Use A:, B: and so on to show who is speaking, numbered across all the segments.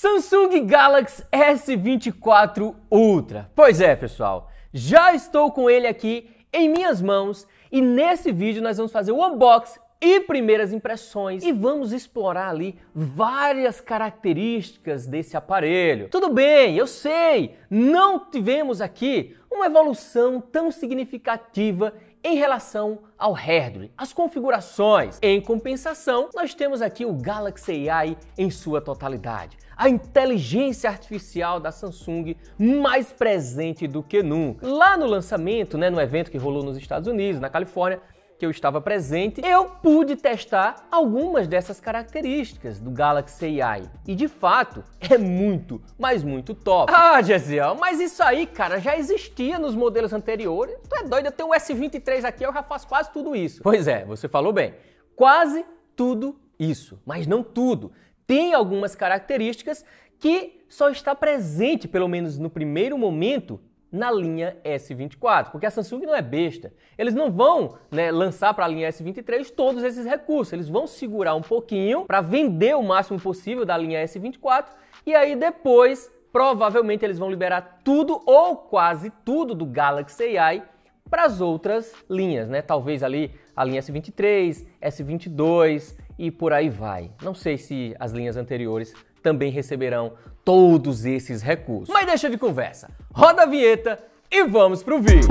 A: Samsung Galaxy S24 Ultra. Pois é, pessoal, já estou com ele aqui em minhas mãos e nesse vídeo nós vamos fazer o unboxing e primeiras impressões e vamos explorar ali várias características desse aparelho. Tudo bem, eu sei, não tivemos aqui uma evolução tão significativa em relação ao hardware, as configurações. Em compensação, nós temos aqui o Galaxy AI em sua totalidade, a inteligência artificial da Samsung mais presente do que nunca. Lá no lançamento, né, no evento que rolou nos Estados Unidos, na Califórnia, que eu estava presente, eu pude testar algumas dessas características do Galaxy AI. E de fato, é muito, mas muito top. Ah, Gesiel, mas isso aí, cara, já existia nos modelos anteriores. Tu é doido, eu tenho o S23 aqui, eu já faço quase tudo isso. Pois é, você falou bem. Quase tudo isso, mas não tudo. Tem algumas características que só está presente, pelo menos no primeiro momento, na linha S24, porque a Samsung não é besta. Eles não vão né, lançar para a linha S23 todos esses recursos, eles vão segurar um pouquinho para vender o máximo possível da linha S24 e aí depois provavelmente eles vão liberar tudo ou quase tudo do Galaxy AI para as outras linhas, né? Talvez ali a linha S23, S22 e por aí vai. Não sei se as linhas anteriores também receberão todos esses recursos. Mas deixa de conversa, roda a vinheta e vamos pro vídeo.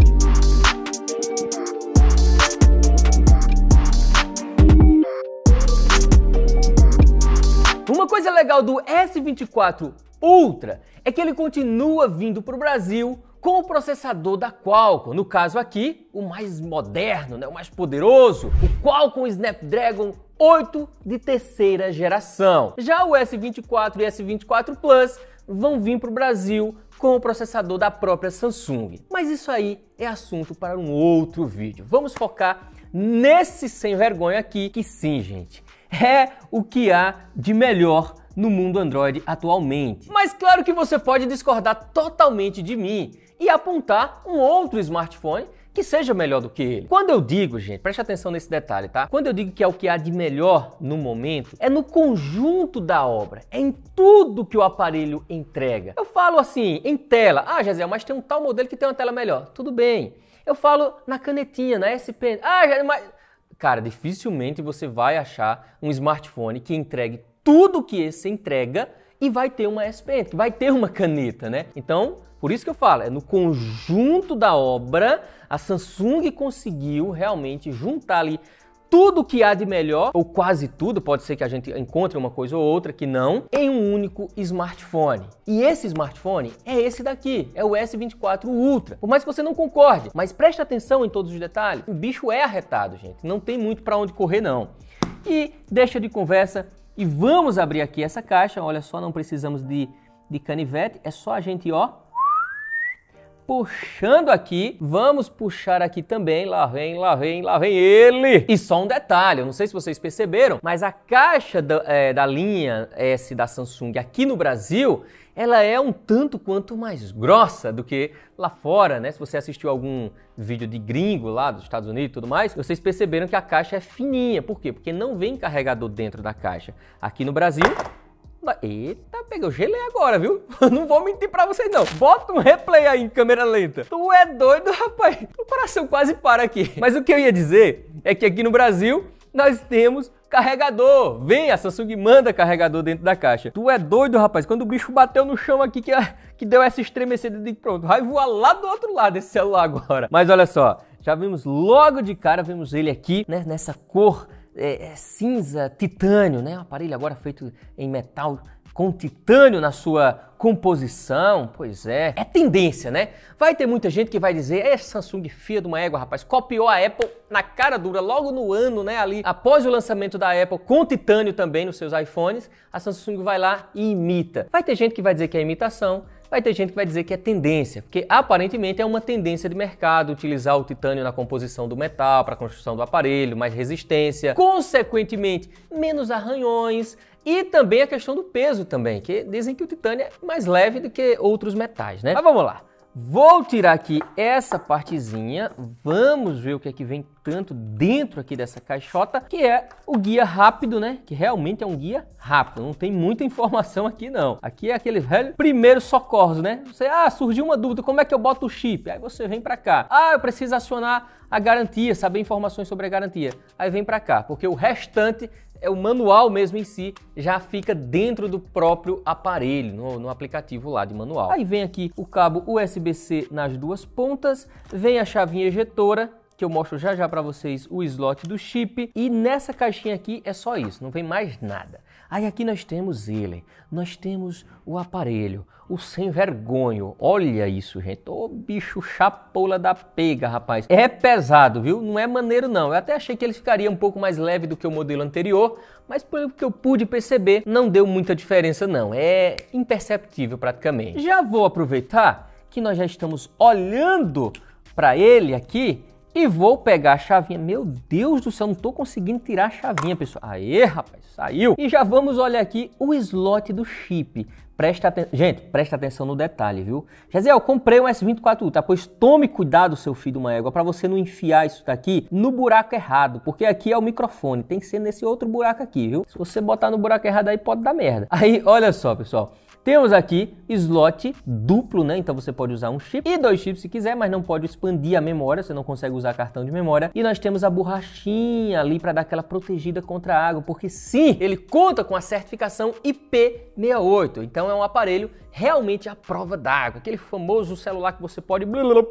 A: Uma coisa legal do S24 Ultra é que ele continua vindo para o Brasil com o processador da Qualcomm, no caso aqui, o mais moderno, né, o mais poderoso, o Qualcomm Snapdragon 8 de terceira geração. Já o S24 e S24 Plus vão vir para o Brasil com o processador da própria Samsung. Mas isso aí é assunto para um outro vídeo. Vamos focar nesse sem vergonha aqui, que sim, gente, é o que há de melhor no mundo Android atualmente. Mas claro que você pode discordar totalmente de mim e apontar um outro smartphone que seja melhor do que ele. Quando eu digo, gente, preste atenção nesse detalhe, tá? Quando eu digo que é o que há de melhor no momento, é no conjunto da obra, é em tudo que o aparelho entrega. Eu falo assim, em tela. Ah, Gisele, mas tem um tal modelo que tem uma tela melhor. Tudo bem. Eu falo na canetinha, na SP. Ah, Gisele, mas cara, dificilmente você vai achar um smartphone que entregue tudo que esse entrega e vai ter uma SPN, que vai ter uma caneta, né? Então, por isso que eu falo, é no conjunto da obra a Samsung conseguiu realmente juntar ali tudo que há de melhor, ou quase tudo, pode ser que a gente encontre uma coisa ou outra que não, em um único smartphone. E esse smartphone é esse daqui, é o S24 Ultra. Por mais que você não concorde, mas preste atenção em todos os detalhes. O bicho é arretado, gente, não tem muito para onde correr não. E deixa de conversa, e vamos abrir aqui essa caixa, olha só, não precisamos de, de canivete, é só a gente, ó, puxando aqui, vamos puxar aqui também, lá vem, lá vem, lá vem ele! E só um detalhe, eu não sei se vocês perceberam, mas a caixa da, é, da linha S da Samsung aqui no Brasil, ela é um tanto quanto mais grossa do que lá fora, né? Se você assistiu algum vídeo de gringo lá dos Estados Unidos e tudo mais, vocês perceberam que a caixa é fininha. Por quê? Porque não vem carregador dentro da caixa. Aqui no Brasil, Eita, peguei o gelei agora, viu? Não vou mentir pra vocês, não. Bota um replay aí em câmera lenta. Tu é doido, rapaz. O coração quase para aqui. Mas o que eu ia dizer é que aqui no Brasil nós temos carregador. Vem, a Samsung manda carregador dentro da caixa. Tu é doido, rapaz. Quando o bicho bateu no chão aqui que, que deu essa estremecida de pronto, vai voar lá do outro lado esse celular agora. Mas olha só, já vimos logo de cara, vimos ele aqui, né, nessa cor é, é, cinza, titânio, né? Um aparelho agora feito em metal com titânio na sua composição, pois é, é tendência, né? Vai ter muita gente que vai dizer, é Samsung fia de uma égua, rapaz, copiou a Apple na cara dura, logo no ano, né, ali, após o lançamento da Apple, com titânio também nos seus iPhones, a Samsung vai lá e imita. Vai ter gente que vai dizer que é imitação, Vai ter gente que vai dizer que é tendência, porque aparentemente é uma tendência de mercado utilizar o titânio na composição do metal para construção do aparelho, mais resistência, consequentemente menos arranhões, e também a questão do peso também, que dizem que o titânio é mais leve do que outros metais, né? Mas vamos lá. Vou tirar aqui essa partezinha, vamos ver o que é que vem tanto dentro aqui dessa caixota, que é o guia rápido, né? Que realmente é um guia rápido, não tem muita informação aqui não. Aqui é aquele velho primeiro socorro, né? Você, ah, surgiu uma dúvida, como é que eu boto o chip? Aí você vem para cá. Ah, eu preciso acionar a garantia, saber informações sobre a garantia. Aí vem para cá, porque o restante é o manual mesmo em si já fica dentro do próprio aparelho, no, no aplicativo lá de manual. Aí vem aqui o cabo USB-C nas duas pontas, vem a chavinha ejetora, que eu mostro já já para vocês o slot do chip, e nessa caixinha aqui é só isso, não vem mais nada. Aí aqui nós temos ele, nós temos o aparelho, o sem vergonho. Olha isso, gente. Ô bicho chapola da pega, rapaz. É pesado, viu? Não é maneiro não. Eu até achei que ele ficaria um pouco mais leve do que o modelo anterior, mas pelo que eu pude perceber, não deu muita diferença não. É imperceptível praticamente. Já vou aproveitar que nós já estamos olhando para ele aqui e vou pegar a chavinha. Meu Deus do céu, não estou conseguindo tirar a chavinha, pessoal. Aê, rapaz, saiu. E já vamos olhar aqui o slot do chip. Presta atenção. Gente, presta atenção no detalhe, viu? Jaziel, comprei um S24U, tá? Pois tome cuidado, seu filho de uma égua, para você não enfiar isso daqui no buraco errado, porque aqui é o microfone, tem que ser nesse outro buraco aqui, viu? Se você botar no buraco errado aí, pode dar merda. Aí, olha só, pessoal. Temos aqui slot duplo, né? Então você pode usar um chip e dois chips se quiser, mas não pode expandir a memória, você não consegue usar cartão de memória. E nós temos a borrachinha ali para dar aquela protegida contra a água, porque sim, ele conta com a certificação IP68. Então é um aparelho realmente à prova d'água, aquele famoso celular que você pode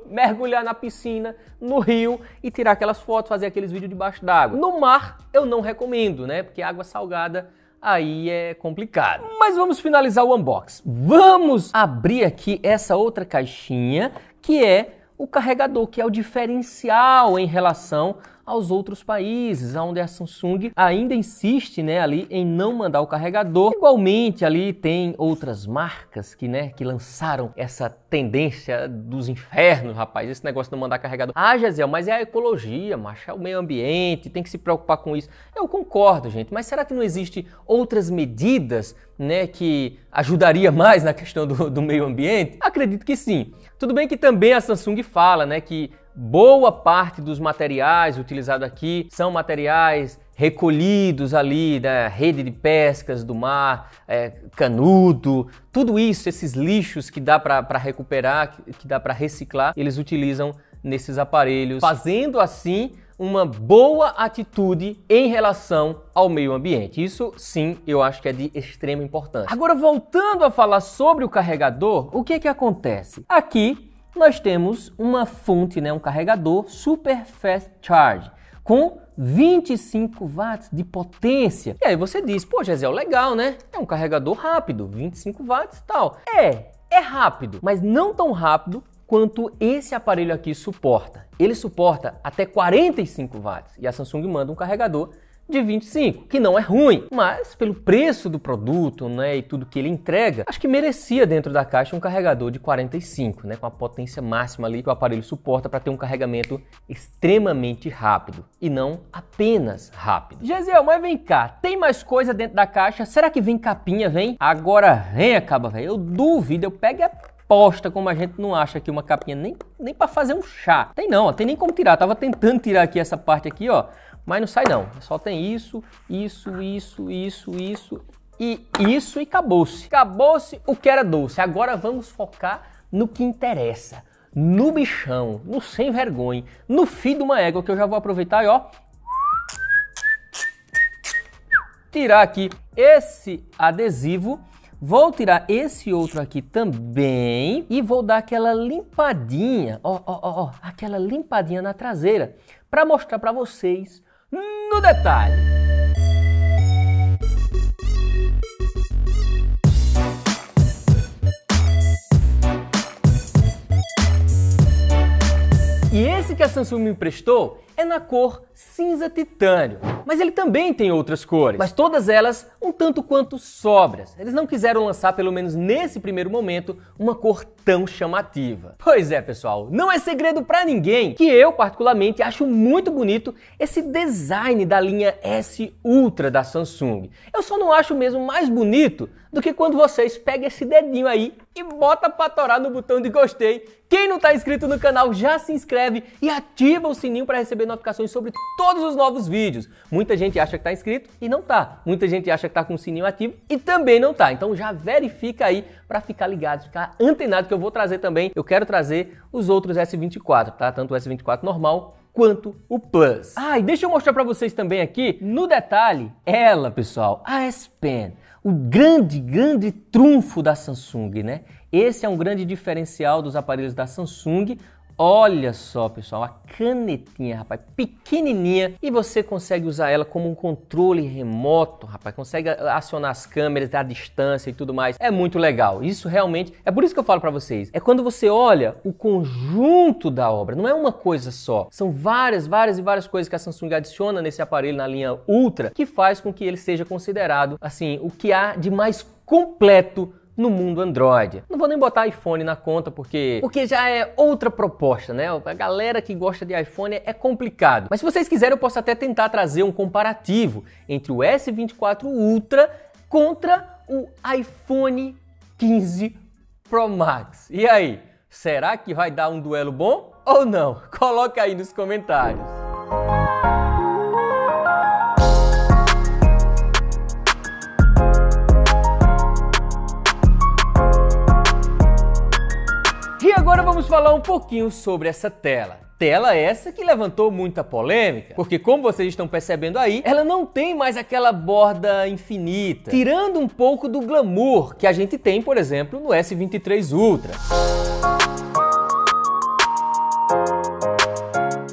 A: mergulhar na piscina, no rio e tirar aquelas fotos, fazer aqueles vídeos debaixo d'água. No mar eu não recomendo, né? Porque água salgada aí é complicado. Mas vamos finalizar o unboxing. Vamos abrir aqui essa outra caixinha que é o carregador, que é o diferencial em relação aos outros países, onde a Samsung ainda insiste né, ali em não mandar o carregador. Igualmente ali tem outras marcas que, né, que lançaram essa tendência dos infernos, rapaz, esse negócio de não mandar carregador. Ah, Gesiel, mas é a ecologia, macho, é o meio ambiente, tem que se preocupar com isso. Eu concordo, gente, mas será que não existe outras medidas né, que ajudaria mais na questão do, do meio ambiente? Acredito que sim. Tudo bem que também a Samsung fala né, que Boa parte dos materiais utilizados aqui são materiais recolhidos ali da né? rede de pescas do mar, é, canudo, tudo isso, esses lixos que dá para recuperar, que, que dá para reciclar, eles utilizam nesses aparelhos, fazendo assim uma boa atitude em relação ao meio ambiente. Isso sim, eu acho que é de extrema importância. Agora voltando a falar sobre o carregador, o que é que acontece? Aqui nós temos uma fonte, né, um carregador Super Fast Charge com 25 watts de potência. E aí você diz, poxa, é legal, né? É um carregador rápido, 25 watts e tal. É, é rápido, mas não tão rápido quanto esse aparelho aqui suporta. Ele suporta até 45 watts e a Samsung manda um carregador de 25, que não é ruim, mas pelo preço do produto, né, e tudo que ele entrega, acho que merecia dentro da caixa um carregador de 45, né, com a potência máxima ali que o aparelho suporta para ter um carregamento extremamente rápido e não apenas rápido. Gesiel, mas vem cá, tem mais coisa dentro da caixa? Será que vem capinha, vem? Agora vem, acaba, velho. Eu duvido, eu pego a posta, como a gente não acha aqui uma capinha nem nem para fazer um chá. Tem não, ó, tem nem como tirar. Eu tava tentando tirar aqui essa parte aqui, ó mas não sai não. Só tem isso, isso, isso, isso, isso e isso e acabou-se. Acabou-se o que era doce. Agora vamos focar no que interessa, no bichão, no sem vergonha, no fim de uma égua que eu já vou aproveitar e ó tirar aqui esse adesivo Vou tirar esse outro aqui também e vou dar aquela limpadinha, ó, ó, ó, aquela limpadinha na traseira para mostrar para vocês no detalhe. E esse que a Samsung me emprestou é na cor cinza titânio. Mas ele também tem outras cores, mas todas elas um tanto quanto sobras. Eles não quiseram lançar, pelo menos nesse primeiro momento, uma cor tão chamativa. Pois é, pessoal, não é segredo para ninguém que eu particularmente acho muito bonito esse design da linha S Ultra da Samsung. Eu só não acho mesmo mais bonito do que quando vocês pegam esse dedinho aí e bota pra torar no botão de gostei. Quem não tá inscrito no canal já se inscreve e ativa o sininho para receber notificações sobre todos os novos vídeos. Muita gente acha que está inscrito e não tá. Muita gente acha que está com o sininho ativo e também não tá. Então já verifica aí para ficar ligado, ficar antenado que eu vou trazer também. Eu quero trazer os outros S24, tá? Tanto o S24 normal quanto o Plus. Ah, e deixa eu mostrar para vocês também aqui, no detalhe, ela, pessoal, a S Pen, o grande, grande trunfo da Samsung, né? Esse é um grande diferencial dos aparelhos da Samsung Olha só, pessoal, a canetinha, rapaz, pequenininha e você consegue usar ela como um controle remoto, rapaz, consegue acionar as câmeras à distância e tudo mais. É muito legal. Isso realmente, é por isso que eu falo para vocês, é quando você olha o conjunto da obra, não é uma coisa só. São várias, várias e várias coisas que a Samsung adiciona nesse aparelho na linha Ultra que faz com que ele seja considerado assim, o que há de mais completo no mundo Android. Não vou nem botar iPhone na conta porque porque já é outra proposta, né? A galera que gosta de iPhone é complicado. Mas se vocês quiserem, eu posso até tentar trazer um comparativo entre o S24 Ultra contra o iPhone 15 Pro Max. E aí, será que vai dar um duelo bom ou não? Coloca aí nos comentários. vamos falar um pouquinho sobre essa tela. Tela essa que levantou muita polêmica, porque como vocês estão percebendo aí, ela não tem mais aquela borda infinita, tirando um pouco do glamour que a gente tem, por exemplo, no S23 Ultra.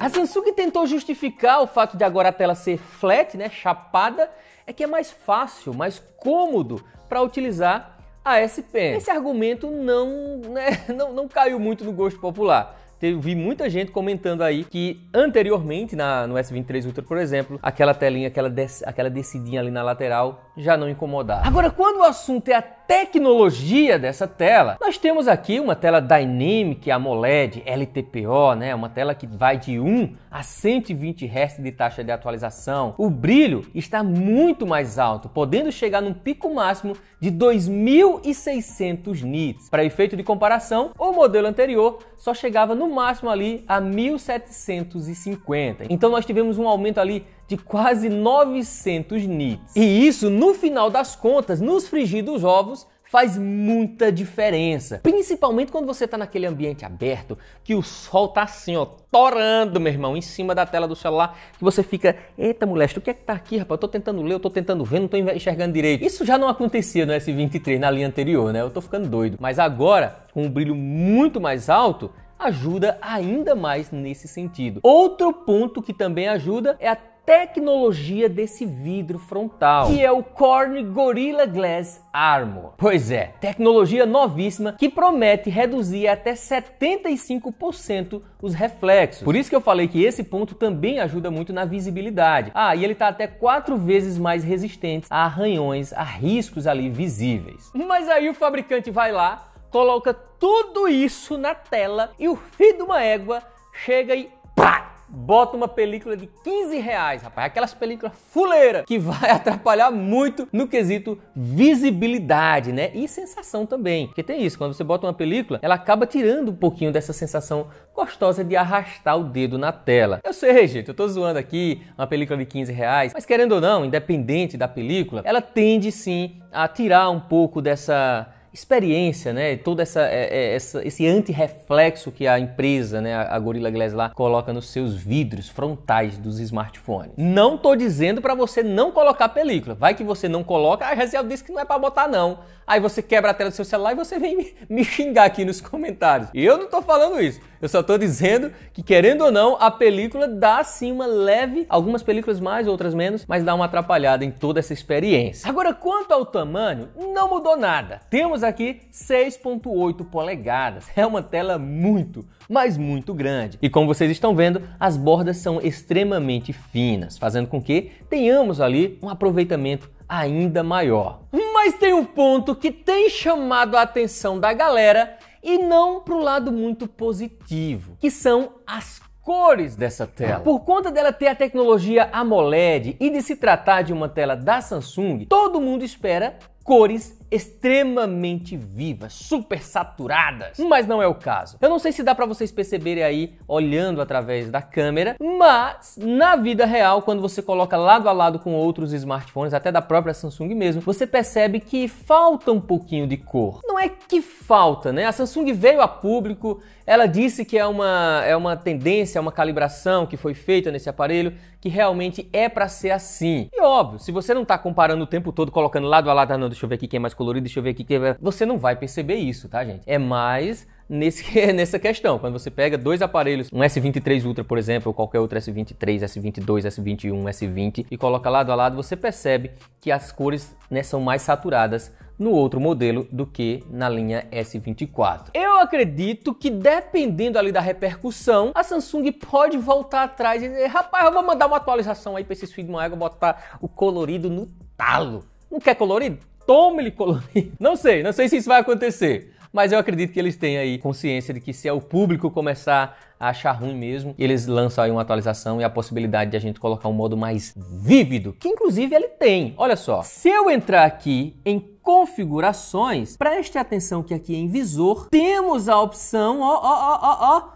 A: A Samsung tentou justificar o fato de agora a tela ser flat, né, chapada, é que é mais fácil, mais cômodo para utilizar ASP. Ah, Esse argumento não, né, não, não caiu muito no gosto popular. Eu vi muita gente comentando aí que anteriormente na, no S23 Ultra, por exemplo, aquela telinha, aquela, des, aquela descidinha ali na lateral já não incomodar. Agora, quando o assunto é a tecnologia dessa tela, nós temos aqui uma tela Dynamic AMOLED LTPO, né? Uma tela que vai de 1 a 120 Hz de taxa de atualização. O brilho está muito mais alto, podendo chegar num pico máximo de 2600 nits. Para efeito de comparação, o modelo anterior só chegava no máximo ali a 1750. Então nós tivemos um aumento ali de quase 900 nits. E isso, no final das contas, nos frigidos ovos, faz muita diferença. Principalmente quando você está naquele ambiente aberto, que o sol tá assim, ó, torando, meu irmão, em cima da tela do celular, que você fica, eita moleque, o que é que tá aqui, rapaz? Eu tô tentando ler, eu tô tentando ver, não tô enxergando direito. Isso já não acontecia no S23 na linha anterior, né? Eu tô ficando doido. Mas agora, com um brilho muito mais alto, ajuda ainda mais nesse sentido. Outro ponto que também ajuda é a tecnologia desse vidro frontal, que é o Corn Gorilla Glass Armor. Pois é, tecnologia novíssima que promete reduzir até 75% os reflexos. Por isso que eu falei que esse ponto também ajuda muito na visibilidade. Ah, e ele está até quatro vezes mais resistente a arranhões, a riscos ali visíveis. Mas aí o fabricante vai lá, coloca tudo isso na tela e o fio de uma égua chega e pá! bota uma película de 15 reais, rapaz. Aquelas películas fuleiras que vai atrapalhar muito no quesito visibilidade, né? E sensação também. Porque tem isso, quando você bota uma película, ela acaba tirando um pouquinho dessa sensação gostosa de arrastar o dedo na tela. Eu sei, gente, eu tô zoando aqui uma película de 15 reais, mas querendo ou não, independente da película, ela tende sim a tirar um pouco dessa experiência, né? Todo essa, é, é, essa, esse anti-reflexo que a empresa, né, a Gorilla Glass lá, coloca nos seus vidros frontais dos smartphones. Não tô dizendo para você não colocar película. Vai que você não coloca, a Raziel disse que não é para botar não. Aí você quebra a tela do seu celular e você vem me, me xingar aqui nos comentários. Eu não tô falando isso. Eu só estou dizendo que, querendo ou não, a película dá sim uma leve, algumas películas mais, outras menos, mas dá uma atrapalhada em toda essa experiência. Agora, quanto ao tamanho, não mudou nada. Temos aqui 6.8 polegadas. É uma tela muito, mas muito grande. E como vocês estão vendo, as bordas são extremamente finas, fazendo com que tenhamos ali um aproveitamento ainda maior. Mas tem um ponto que tem chamado a atenção da galera e não para o lado muito positivo, que são as cores dessa tela. Por conta dela ter a tecnologia AMOLED e de se tratar de uma tela da Samsung, todo mundo espera cores extremamente vivas, super saturadas, mas não é o caso. Eu não sei se dá para vocês perceberem aí olhando através da câmera, mas na vida real, quando você coloca lado a lado com outros smartphones, até da própria Samsung mesmo, você percebe que falta um pouquinho de cor. Não é que falta, né? A Samsung veio a público, ela disse que é uma é uma tendência, é uma calibração que foi feita nesse aparelho que realmente é para ser assim. E óbvio, se você não tá comparando o tempo todo colocando lado a lado, ah, não, deixa eu ver aqui quem é mais colorido, deixa eu ver aqui que é- você não vai perceber isso, tá, gente? É mais Nesse, nessa questão. Quando você pega dois aparelhos, um S23 Ultra, por exemplo, ou qualquer outro S23, S22, S21, S20, e coloca lado a lado, você percebe que as cores né, são mais saturadas no outro modelo do que na linha S24. Eu acredito que dependendo ali da repercussão, a Samsung pode voltar atrás e dizer, rapaz, eu vou mandar uma atualização aí para esses filhos de botar o colorido no talo. Não quer colorido? tome-lhe colorido. Não sei, não sei se isso vai acontecer. Mas eu acredito que eles têm aí consciência de que se é o público começar a achar ruim mesmo, eles lançam aí uma atualização e a possibilidade de a gente colocar um modo mais vívido, que inclusive ele tem. Olha só, se eu entrar aqui em configurações, preste atenção que aqui em visor temos a opção, ó, ó, ó, ó, ó,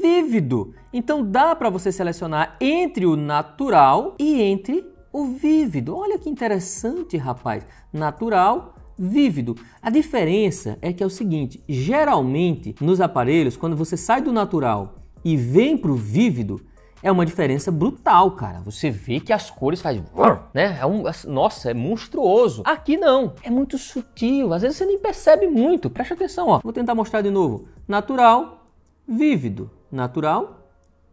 A: vívido. Então dá para você selecionar entre o natural e entre o vívido. Olha que interessante, rapaz. Natural, vívido. A diferença é que é o seguinte: geralmente nos aparelhos, quando você sai do natural e vem para o vívido, é uma diferença brutal, cara. Você vê que as cores fazem, né? É um, nossa, é monstruoso. Aqui não, é muito sutil. Às vezes você nem percebe muito. Preste atenção, ó. Vou tentar mostrar de novo. Natural, vívido. Natural,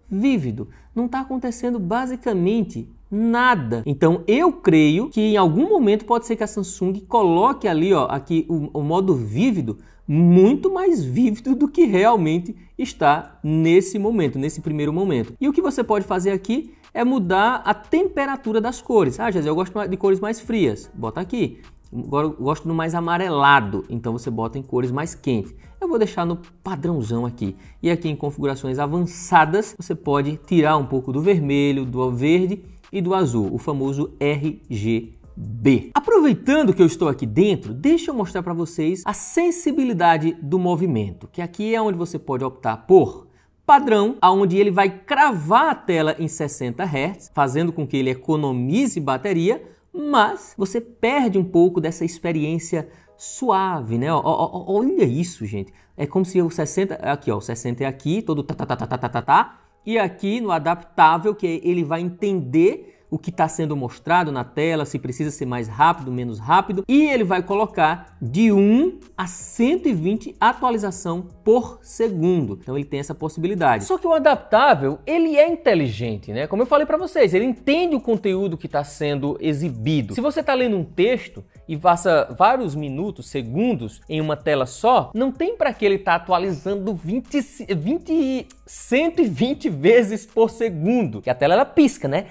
A: vívido. Não está acontecendo basicamente nada. Então eu creio que em algum momento pode ser que a Samsung coloque ali, ó, aqui o, o modo vívido muito mais vívido do que realmente está nesse momento, nesse primeiro momento. E o que você pode fazer aqui é mudar a temperatura das cores. Ah, Jesus, eu gosto de cores mais frias. Bota aqui. Agora eu gosto do mais amarelado, então você bota em cores mais quentes. Eu vou deixar no padrãozão aqui. E aqui em configurações avançadas, você pode tirar um pouco do vermelho, do verde e do azul, o famoso RGB. Aproveitando que eu estou aqui dentro, deixa eu mostrar para vocês a sensibilidade do movimento, que aqui é onde você pode optar por padrão, aonde ele vai cravar a tela em 60 Hz, fazendo com que ele economize bateria, mas você perde um pouco dessa experiência suave, né? olha isso, gente. É como se o 60, aqui, ó, o 60 é aqui, todo tá tá tá tá tá tá, tá, tá e aqui no adaptável, que ele vai entender o que está sendo mostrado na tela, se precisa ser mais rápido, menos rápido, e ele vai colocar de 1 a 120 atualização por segundo. Então ele tem essa possibilidade. Só que o adaptável, ele é inteligente, né? Como eu falei para vocês, ele entende o conteúdo que está sendo exibido. Se você está lendo um texto e passa vários minutos, segundos em uma tela só, não tem para que ele estar tá atualizando 20, 20, 120 vezes por segundo, que a tela ela pisca, né?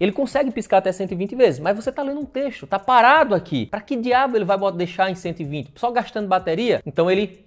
A: Ele consegue piscar até 120 vezes, mas você está lendo um texto, está parado aqui. Para que diabo ele vai deixar em 120? Só gastando bateria? Então ele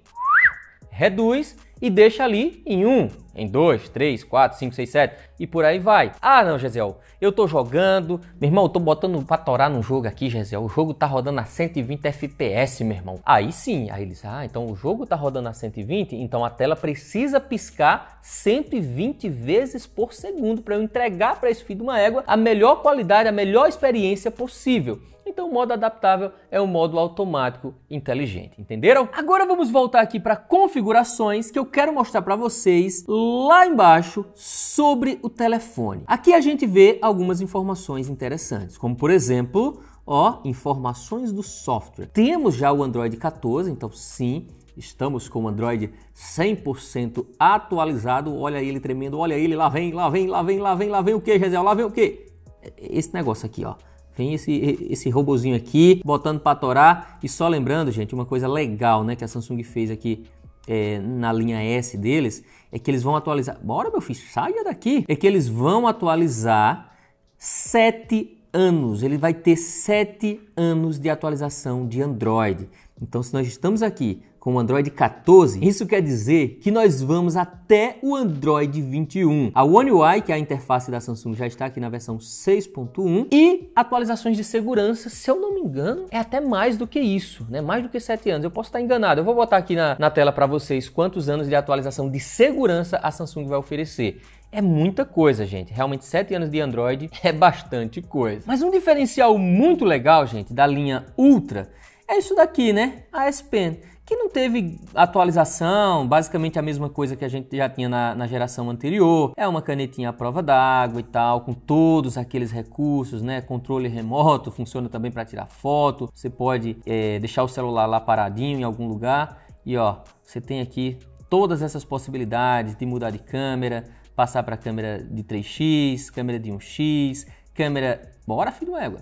A: reduz e deixa ali em 1, um, em 2, 3, 4, 5, 6, 7 e por aí vai. Ah, não, Gesiel, eu tô jogando, meu irmão, eu tô botando pra torar num jogo aqui, Gesiel, o jogo tá rodando a 120 FPS, meu irmão. Aí sim, aí eles, ah, então o jogo tá rodando a 120, então a tela precisa piscar 120 vezes por segundo para eu entregar para esse filho de uma égua a melhor qualidade, a melhor experiência possível. Então, o modo adaptável é o modo automático inteligente, entenderam? Agora vamos voltar aqui para configurações que eu quero mostrar para vocês lá embaixo sobre o telefone. Aqui a gente vê algumas informações interessantes, como por exemplo, ó, informações do software. Temos já o Android 14, então sim, Estamos com o Android 100% atualizado. Olha ele tremendo, olha ele, lá vem, lá vem, lá vem, lá vem, lá vem o que, Gesiel? Lá vem o que? É, esse negócio aqui, ó. Tem esse, esse robozinho aqui, botando para torar. E só lembrando, gente, uma coisa legal né, que a Samsung fez aqui é, na linha S deles, é que eles vão atualizar... Bora, meu filho, saia daqui! É que eles vão atualizar sete anos. Ele vai ter sete anos de atualização de Android. Então, se nós estamos aqui com o Android 14. Isso quer dizer que nós vamos até o Android 21. A One UI, que é a interface da Samsung, já está aqui na versão 6.1 e atualizações de segurança, se eu não me engano, é até mais do que isso, né? Mais do que 7 anos. Eu posso estar enganado. Eu vou botar aqui na, na tela para vocês quantos anos de atualização de segurança a Samsung vai oferecer. É muita coisa, gente. Realmente, 7 anos de Android é bastante coisa. Mas um diferencial muito legal, gente, da linha Ultra é isso daqui, né? A S Pen que não teve atualização, basicamente a mesma coisa que a gente já tinha na, na geração anterior. É uma canetinha à prova d'água e tal, com todos aqueles recursos, né? Controle remoto funciona também para tirar foto. Você pode é, deixar o celular lá paradinho em algum lugar e ó, você tem aqui todas essas possibilidades de mudar de câmera, passar para câmera de 3x, câmera de 1x, câmera. Bora, filho do égua!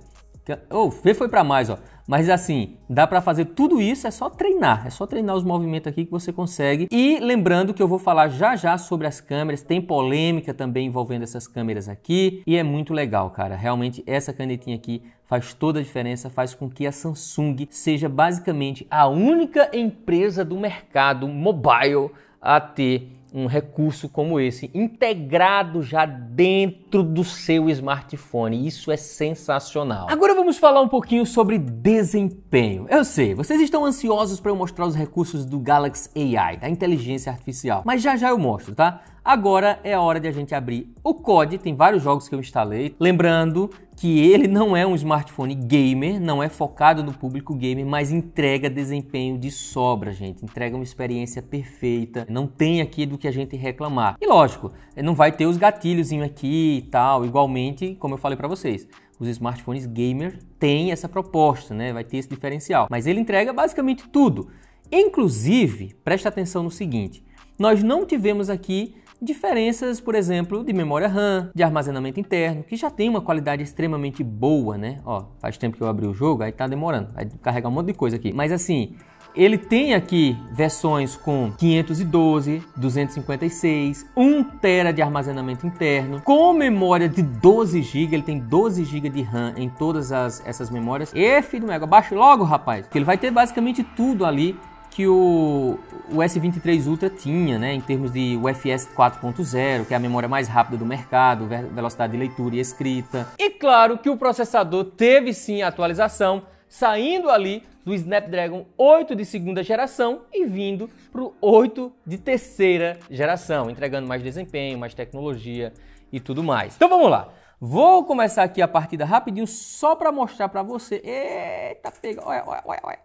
A: ou oh, foi para mais, ó. Mas assim, dá para fazer tudo isso, é só treinar, é só treinar os movimentos aqui que você consegue. E lembrando que eu vou falar já já sobre as câmeras, tem polêmica também envolvendo essas câmeras aqui e é muito legal, cara. Realmente essa canetinha aqui faz toda a diferença, faz com que a Samsung seja basicamente a única empresa do mercado mobile a ter um recurso como esse, integrado já dentro do seu smartphone. Isso é sensacional. Agora vamos falar um pouquinho sobre desempenho. Eu sei, vocês estão ansiosos para eu mostrar os recursos do Galaxy AI, da inteligência artificial, mas já já eu mostro, tá? Agora é a hora de a gente abrir o COD, tem vários jogos que eu instalei. Lembrando que ele não é um smartphone gamer, não é focado no público gamer, mas entrega desempenho de sobra, gente. Entrega uma experiência perfeita, não tem aqui do que a gente reclamar. E lógico, eh, não vai ter os gatilhos aqui e tal, igualmente, como eu falei para vocês. Os smartphones gamer têm essa proposta, né? Vai ter esse diferencial. Mas ele entrega basicamente tudo. Inclusive, presta atenção no seguinte: nós não tivemos aqui Diferenças, por exemplo, de memória RAM, de armazenamento interno, que já tem uma qualidade extremamente boa, né? Ó, faz tempo que eu abri o jogo, aí tá demorando, vai carregar um monte de coisa aqui. Mas assim, ele tem aqui versões com 512, 256, 1 tera de armazenamento interno, com memória de 12 GB, ele tem 12 GB de RAM em todas as, essas memórias. E filho do mega, baixa logo, rapaz, que ele vai ter basicamente tudo ali que o, o S23 Ultra tinha, né, em termos de UFS 4.0, que é a memória mais rápida do mercado, velocidade de leitura e escrita. E claro que o processador teve sim a atualização, saindo ali do Snapdragon 8 de segunda geração e vindo para o 8 de terceira geração, entregando mais desempenho, mais tecnologia e tudo mais. Então vamos lá. Vou começar aqui a partida rapidinho só para mostrar para você. Eita, pega. Olha, olha, olha, olha.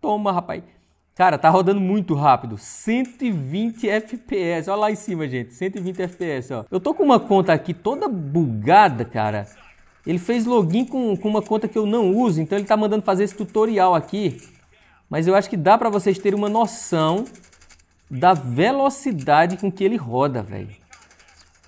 A: Toma, rapaz. Cara, tá rodando muito rápido. 120 FPS. Olha lá em cima, gente. 120 FPS, ó. Eu tô com uma conta aqui toda bugada, cara. Ele fez login com, com uma conta que eu não uso, então ele tá mandando fazer esse tutorial aqui. Mas eu acho que dá pra vocês terem uma noção da velocidade com que ele roda, velho.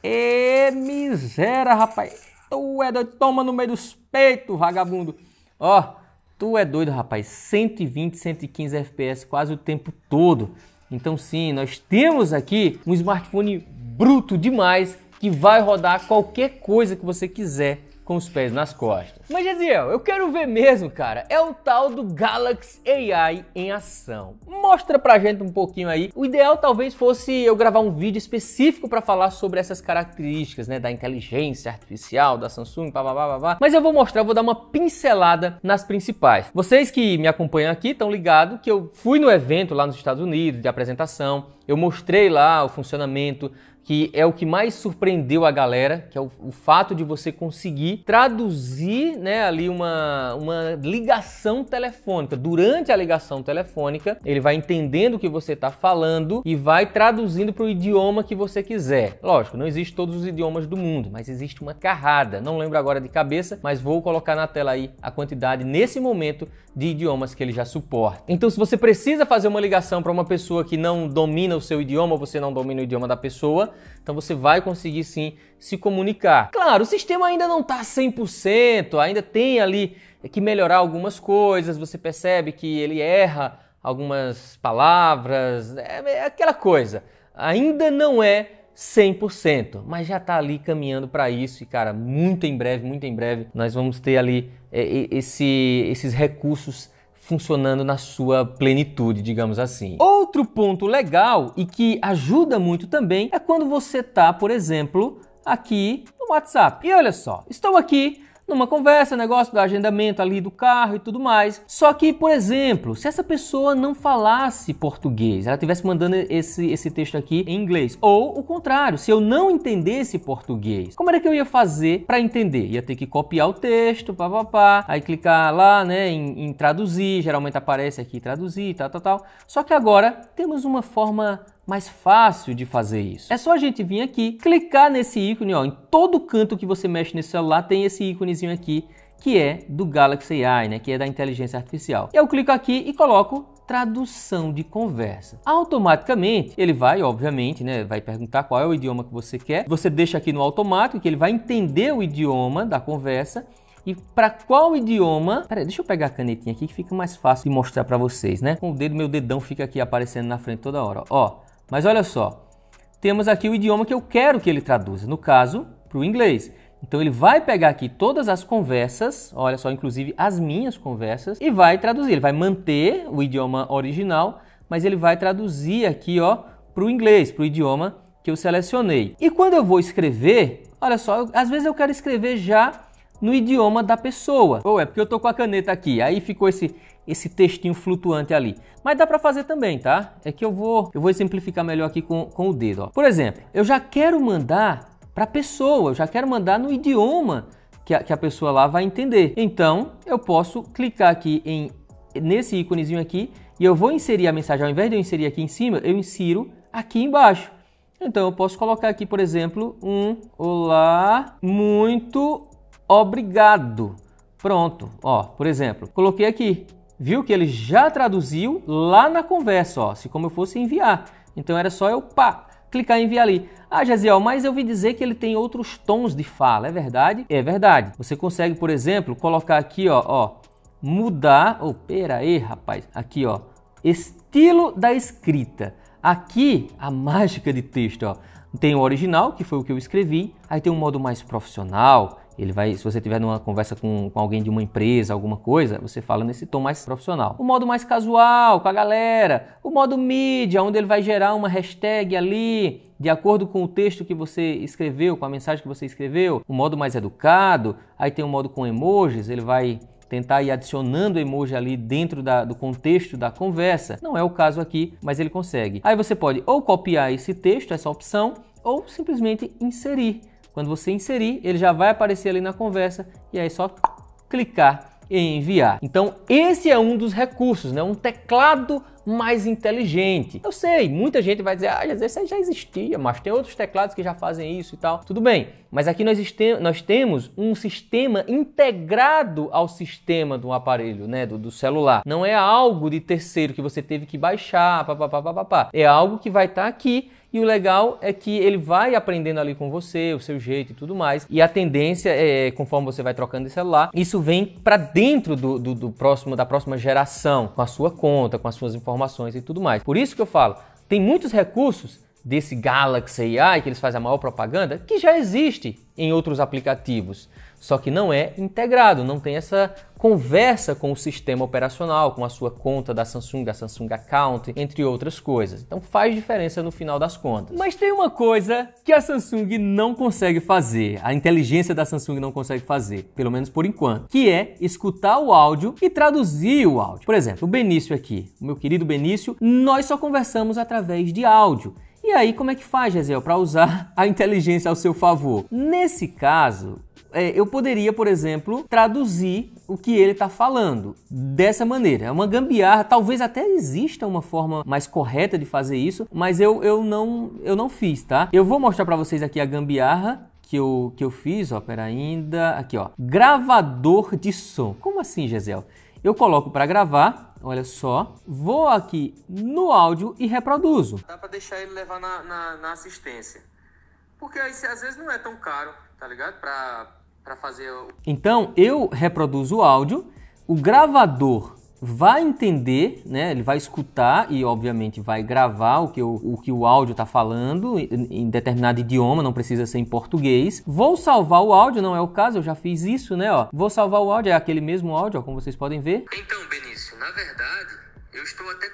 A: É miséria, rapaz. Tu é doido. Toma no meio dos peitos, vagabundo. Ó, Tu é doido, rapaz. 120, 115 FPS quase o tempo todo. Então sim, nós temos aqui um smartphone bruto demais que vai rodar qualquer coisa que você quiser com os pés nas costas. Mas Jeziel, eu quero ver mesmo, cara. É o tal do Galaxy AI em ação. Mostra pra gente um pouquinho aí. O ideal talvez fosse eu gravar um vídeo específico para falar sobre essas características, né, da inteligência artificial da Samsung, blá, blá, blá, blá. Mas eu vou mostrar, vou dar uma pincelada nas principais. Vocês que me acompanham aqui estão ligados que eu fui no evento lá nos Estados Unidos de apresentação. Eu mostrei lá o funcionamento que é o que mais surpreendeu a galera, que é o, o fato de você conseguir traduzir né, ali uma, uma ligação telefônica. Durante a ligação telefônica, ele vai entendendo o que você está falando e vai traduzindo para o idioma que você quiser. Lógico, não existe todos os idiomas do mundo, mas existe uma carrada. Não lembro agora de cabeça, mas vou colocar na tela aí a quantidade nesse momento de idiomas que ele já suporta. Então, se você precisa fazer uma ligação para uma pessoa que não domina o seu idioma, você não domina o idioma da pessoa, então você vai conseguir sim se comunicar. Claro, o sistema ainda não está 100%, ainda tem ali que melhorar algumas coisas, você percebe que ele erra algumas palavras, é, é aquela coisa. Ainda não é 100%, mas já está ali caminhando para isso e cara, muito em breve, muito em breve nós vamos ter ali é, esse, esses recursos funcionando na sua plenitude, digamos assim. Outro ponto legal e que ajuda muito também é quando você tá, por exemplo, aqui no WhatsApp. E olha só, estou aqui numa conversa, negócio do agendamento ali do carro e tudo mais. Só que, por exemplo, se essa pessoa não falasse português, ela estivesse mandando esse, esse texto aqui em inglês, ou o contrário, se eu não entendesse português, como era que eu ia fazer para entender? Ia ter que copiar o texto, pá, aí clicar lá, né, em, em traduzir, geralmente aparece aqui traduzir, tal, tal, tal. Só que agora temos uma forma mais fácil de fazer isso. É só a gente vir aqui, clicar nesse ícone, ó, em todo canto que você mexe nesse celular tem esse íconezinho aqui, que é do Galaxy AI, né, que é da inteligência artificial. Eu clico aqui e coloco tradução de conversa. Automaticamente, ele vai, obviamente, né, vai perguntar qual é o idioma que você quer. Você deixa aqui no automático que ele vai entender o idioma da conversa e para qual idioma? Peraí, deixa eu pegar a canetinha aqui que fica mais fácil de mostrar para vocês, né? Com o dedo, meu dedão fica aqui aparecendo na frente toda hora. Ó, mas olha só, temos aqui o idioma que eu quero que ele traduza, no caso, para o inglês. Então ele vai pegar aqui todas as conversas, olha só, inclusive as minhas conversas, e vai traduzir. Ele vai manter o idioma original, mas ele vai traduzir aqui, ó, para o inglês, para o idioma que eu selecionei. E quando eu vou escrever, olha só, eu, às vezes eu quero escrever já no idioma da pessoa. Ou é porque eu tô com a caneta aqui, aí ficou esse esse textinho flutuante ali. Mas dá para fazer também, tá? É que eu vou, eu vou exemplificar melhor aqui com, com o dedo. Ó. Por exemplo, eu já quero mandar para a pessoa, eu já quero mandar no idioma que a, que a pessoa lá vai entender. Então, eu posso clicar aqui em nesse íconezinho aqui e eu vou inserir a mensagem. Ao invés de eu inserir aqui em cima, eu insiro aqui embaixo. Então, eu posso colocar aqui, por exemplo, um olá muito obrigado. Pronto, ó, por exemplo, coloquei aqui viu que ele já traduziu lá na conversa, ó, se como eu fosse enviar. Então era só eu pá, clicar em enviar ali. Ah, Jaziel, mas eu vi dizer que ele tem outros tons de fala, é verdade? É verdade. Você consegue, por exemplo, colocar aqui, ó, ó mudar, oh, pera aí, rapaz, aqui, ó, estilo da escrita. Aqui a mágica de texto, ó. Tem o original, que foi o que eu escrevi, aí tem um modo mais profissional, ele vai, se você tiver numa conversa com, com alguém de uma empresa, alguma coisa, você fala nesse tom mais profissional. O modo mais casual, com a galera, o modo mídia, onde ele vai gerar uma hashtag ali, de acordo com o texto que você escreveu, com a mensagem que você escreveu, o modo mais educado, aí tem o modo com emojis, ele vai tentar ir adicionando emoji ali dentro da, do contexto da conversa. Não é o caso aqui, mas ele consegue. Aí você pode ou copiar esse texto, essa opção, ou simplesmente inserir. Quando você inserir, ele já vai aparecer ali na conversa e aí é só clicar e enviar. Então, esse é um dos recursos, né? Um teclado mais inteligente. Eu sei, muita gente vai dizer, ah, aí já existia, mas tem outros teclados que já fazem isso e tal. Tudo bem, mas aqui nós, nós temos um sistema integrado ao sistema do aparelho, né, do, do, celular. Não é algo de terceiro que você teve que baixar, papapá, papapá. É algo que vai estar tá aqui e o legal é que ele vai aprendendo ali com você, o seu jeito e tudo mais. E a tendência é, conforme você vai trocando de celular, isso vem para dentro do, do, do próximo da próxima geração, com a sua conta, com as suas informações e tudo mais. Por isso que eu falo, tem muitos recursos desse Galaxy AI que eles fazem a maior propaganda, que já existe em outros aplicativos só que não é integrado, não tem essa conversa com o sistema operacional, com a sua conta da Samsung, da Samsung Account, entre outras coisas. Então faz diferença no final das contas. Mas tem uma coisa que a Samsung não consegue fazer, a inteligência da Samsung não consegue fazer, pelo menos por enquanto, que é escutar o áudio e traduzir o áudio. Por exemplo, o Benício aqui, o meu querido Benício, nós só conversamos através de áudio. E aí, como é que faz, Gesiel, para usar a inteligência ao seu favor? Nesse caso, é, eu poderia, por exemplo, traduzir o que ele está falando dessa maneira. É uma gambiarra, talvez até exista uma forma mais correta de fazer isso, mas eu, eu, não, eu não fiz, tá? Eu vou mostrar para vocês aqui a gambiarra que eu, que eu fiz, ó, pera ainda, aqui ó, gravador de som. Como assim, Gesiel? Eu coloco para gravar, olha só, vou aqui no áudio e reproduzo. Dá para deixar ele levar na, na, na assistência, porque aí, às vezes não é tão caro, tá ligado? Pra para fazer o... Então, eu reproduzo o áudio, o gravador vai entender, né? Ele vai escutar e, obviamente, vai gravar o que, o, que o áudio está falando em, em determinado idioma, não precisa ser em português. Vou salvar o áudio, não é o caso, eu já fiz isso, né? Ó, vou salvar o áudio, é aquele mesmo áudio, ó, como vocês podem ver. Então, Benício, na verdade, eu estou até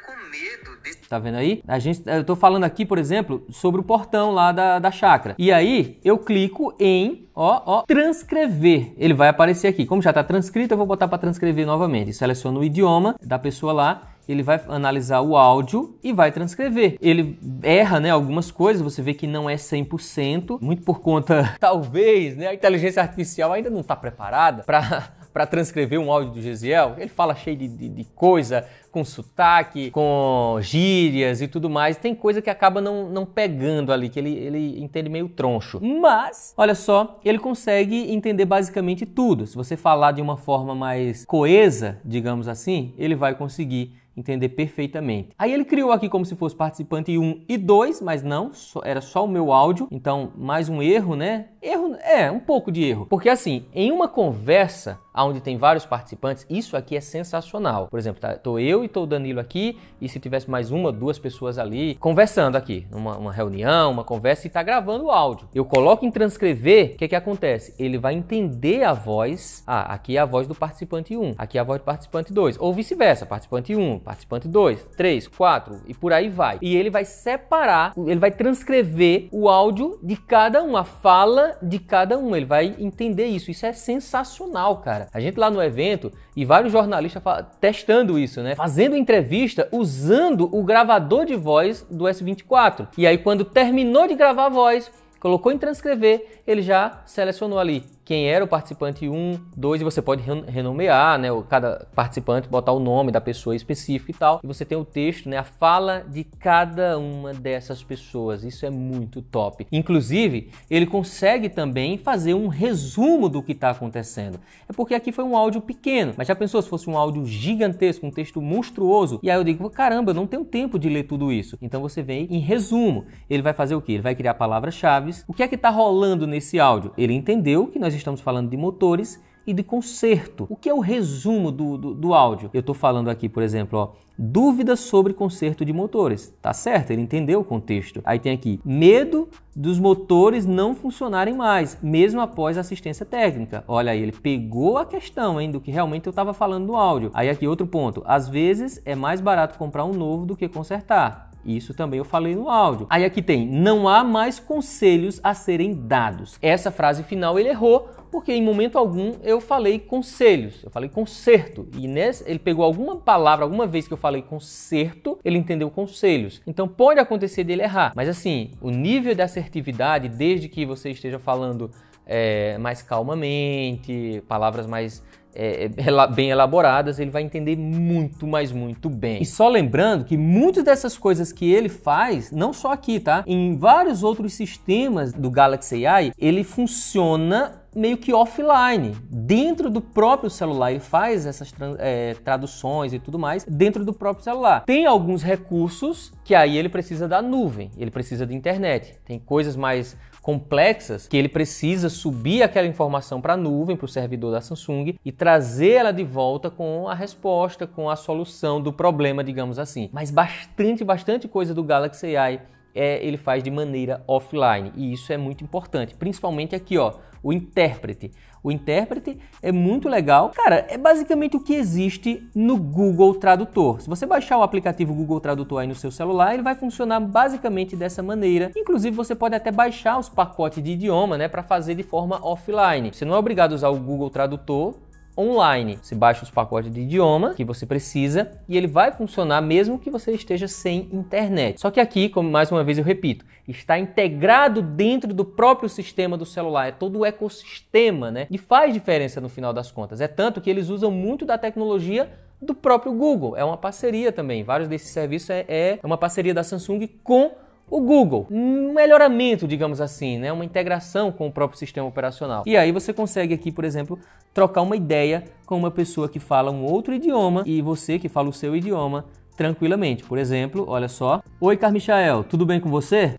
A: tá vendo aí? A gente, eu tô falando aqui, por exemplo, sobre o portão lá da, da chácara. E aí eu clico em, ó, ó, transcrever. Ele vai aparecer aqui. Como já está transcrito, eu vou botar para transcrever novamente. Seleciono o idioma da pessoa lá ele vai analisar o áudio e vai transcrever. Ele erra, né, algumas coisas, você vê que não é 100%, muito por conta, talvez, né, a inteligência artificial ainda não está preparada para para transcrever um áudio do Gesiel, ele fala cheio de, de, de, coisa, com sotaque, com gírias e tudo mais. Tem coisa que acaba não, não pegando ali, que ele, ele entende meio troncho. Mas, olha só, ele consegue entender basicamente tudo. Se você falar de uma forma mais coesa, digamos assim, ele vai conseguir entender perfeitamente. Aí ele criou aqui como se fosse participante 1 e 2, mas não, só, era só o meu áudio. Então, mais um erro, né? Erro, é, um pouco de erro. Porque assim, em uma conversa, onde tem vários participantes, isso aqui é sensacional. Por exemplo, tá, tô eu e tô o Danilo aqui, e se tivesse mais uma, duas pessoas ali, conversando aqui, numa uma reunião, uma conversa, e tá gravando o áudio. Eu coloco em transcrever, o que que acontece? Ele vai entender a voz, ah, aqui é a voz do participante 1, aqui é a voz do participante 2, ou vice-versa, participante 1, participante 2, 3, 4, e por aí vai. E ele vai separar, ele vai transcrever o áudio de cada um, a fala de cada um, ele vai entender isso. Isso é sensacional, cara. A gente lá no evento e vários jornalistas testando isso, né? Fazendo entrevista usando o gravador de voz do S24. E aí, quando terminou de gravar a voz, colocou em transcrever, ele já selecionou ali quem era o participante 1, 2, e você pode renomear, né? Cada participante, botar o nome da pessoa específica e tal. E você tem o texto, né? A fala de cada uma dessas pessoas. Isso é muito top. Inclusive, ele consegue também fazer um resumo do que está acontecendo. É porque aqui foi um áudio pequeno, mas já pensou se fosse um áudio gigantesco, um texto monstruoso? E aí eu digo, caramba, eu não tenho tempo de ler tudo isso. Então você vem em resumo. Ele vai fazer o que? Ele vai criar palavras-chave. O que é que está rolando nesse áudio? Ele entendeu que nós estamos falando de motores e de conserto. O que é o resumo do, do, do áudio? Eu estou falando aqui, por exemplo, ó, dúvidas sobre conserto de motores. Tá certo, ele entendeu o contexto. Aí tem aqui medo dos motores não funcionarem mais, mesmo após assistência técnica. Olha aí, ele pegou a questão hein, do que realmente eu estava falando no áudio. Aí aqui outro ponto. Às vezes é mais barato comprar um novo do que consertar. Isso também eu falei no áudio. Aí aqui tem: não há mais conselhos a serem dados. Essa frase final ele errou, porque em momento algum eu falei conselhos, eu falei conserto. E nesse, ele pegou alguma palavra, alguma vez que eu falei conserto, ele entendeu conselhos. Então pode acontecer dele errar, mas assim, o nível de assertividade, desde que você esteja falando é, mais calmamente, palavras mais é, é bem elaboradas, ele vai entender muito, mas muito bem. E só lembrando que muitas dessas coisas que ele faz, não só aqui, tá? Em vários outros sistemas do Galaxy AI, ele funciona meio que offline. Dentro do próprio celular, ele faz essas é, traduções e tudo mais dentro do próprio celular. Tem alguns recursos que aí ele precisa da nuvem, ele precisa de internet. Tem coisas mais complexas que ele precisa subir aquela informação para a nuvem, para o servidor da Samsung e trazer ela de volta com a resposta, com a solução do problema, digamos assim. Mas bastante, bastante coisa do Galaxy AI é, ele faz de maneira offline e isso é muito importante, principalmente aqui, ó o intérprete. O intérprete é muito legal. Cara, é basicamente o que existe no Google Tradutor. Se você baixar o aplicativo Google Tradutor aí no seu celular, ele vai funcionar basicamente dessa maneira. Inclusive, você pode até baixar os pacotes de idioma, né, para fazer de forma offline. Você não é obrigado a usar o Google Tradutor online. Você baixa os pacotes de idioma que você precisa e ele vai funcionar mesmo que você esteja sem internet. Só que aqui, como mais uma vez eu repito, está integrado dentro do próprio sistema do celular, é todo o ecossistema, né? E faz diferença no final das contas. É tanto que eles usam muito da tecnologia do próprio Google. É uma parceria também. Vários desses serviços é, é uma parceria da Samsung com o Google, um melhoramento, digamos assim, né? uma integração com o próprio sistema operacional. E aí você consegue aqui, por exemplo, trocar uma ideia com uma pessoa que fala um outro idioma e você que fala o seu idioma tranquilamente. Por exemplo, olha só. Oi, Carmichael, tudo bem com você?